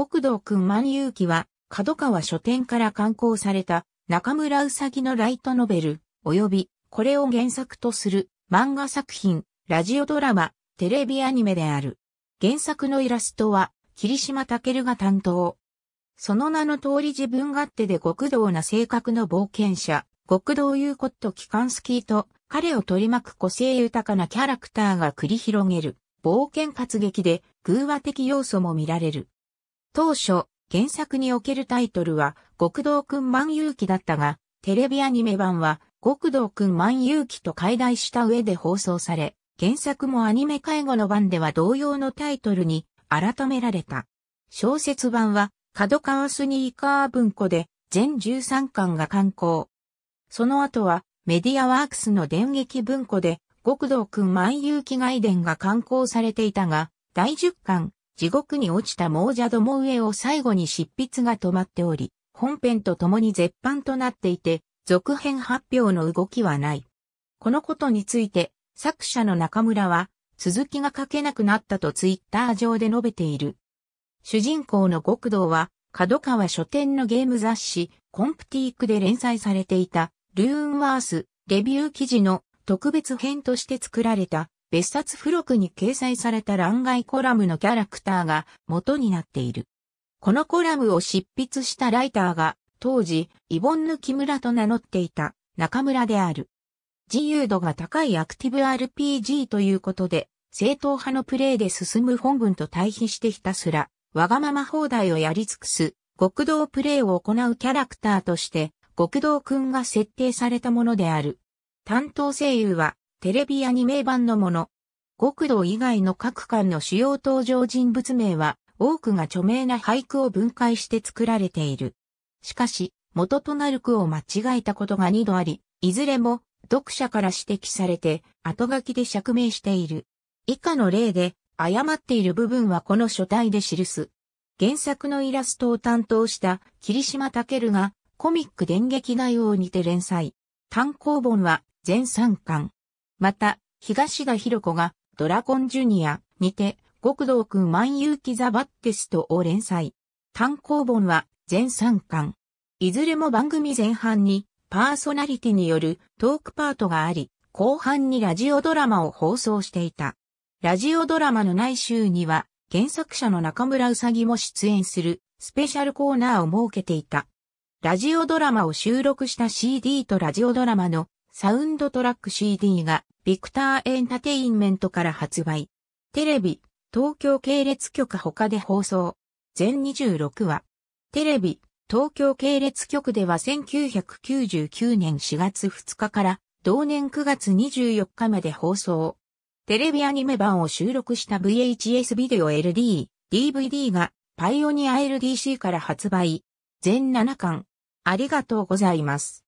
極道くん万有記は、角川書店から刊行された中村うさぎのライトノベル、及びこれを原作とする漫画作品、ラジオドラマ、テレビアニメである。原作のイラストは、霧島るが担当。その名の通り自分勝手で極道な性格の冒険者、極道うこと機関スキーと、彼を取り巻く個性豊かなキャラクターが繰り広げる、冒険活劇で、偶話的要素も見られる。当初、原作におけるタイトルは、極道くん万有記だったが、テレビアニメ版は、極道くん万有記と解題した上で放送され、原作もアニメ介護の版では同様のタイトルに改められた。小説版は、角川スニーカー文庫で、全13巻が刊行。その後は、メディアワークスの電撃文庫で、極道くん万有記外伝が刊行されていたが、第10巻、地獄に落ちた亡者ども上を最後に執筆が止まっており、本編と共に絶版となっていて、続編発表の動きはない。このことについて、作者の中村は、続きが書けなくなったとツイッター上で述べている。主人公の極道は、角川書店のゲーム雑誌、コンプティークで連載されていた、ルーンワース、レビュー記事の特別編として作られた、別冊付録に掲載された欄外コラムのキャラクターが元になっている。このコラムを執筆したライターが、当時、イボンヌ・キムラと名乗っていた中村である。自由度が高いアクティブ RPG ということで、正統派のプレイで進む本文と対比してひたすら、わがまま放題をやり尽くす、極道プレイを行うキャラクターとして、極道くんが設定されたものである。担当声優は、テレビアニメ版のもの。極道以外の各巻の主要登場人物名は、多くが著名な俳句を分解して作られている。しかし、元となる句を間違えたことが2度あり、いずれも読者から指摘されて、後書きで釈明している。以下の例で、誤っている部分はこの書体で記す。原作のイラストを担当した霧島武がコミック電撃内容にて連載。単行本は全3巻。また、東田博子がドラゴンジュニアにて極道くん万有機ザ・バッテストを連載。単行本は全3巻。いずれも番組前半にパーソナリティによるトークパートがあり、後半にラジオドラマを放送していた。ラジオドラマの内週には原作者の中村うさぎも出演するスペシャルコーナーを設けていた。ラジオドラマを収録した CD とラジオドラマのサウンドトラック CD がビクターエンタテインメントから発売。テレビ、東京系列局他で放送。全26話。テレビ、東京系列局では1999年4月2日から同年9月24日まで放送。テレビアニメ版を収録した VHS ビデオ LD、DVD がパイオニア LDC から発売。全7巻。ありがとうございます。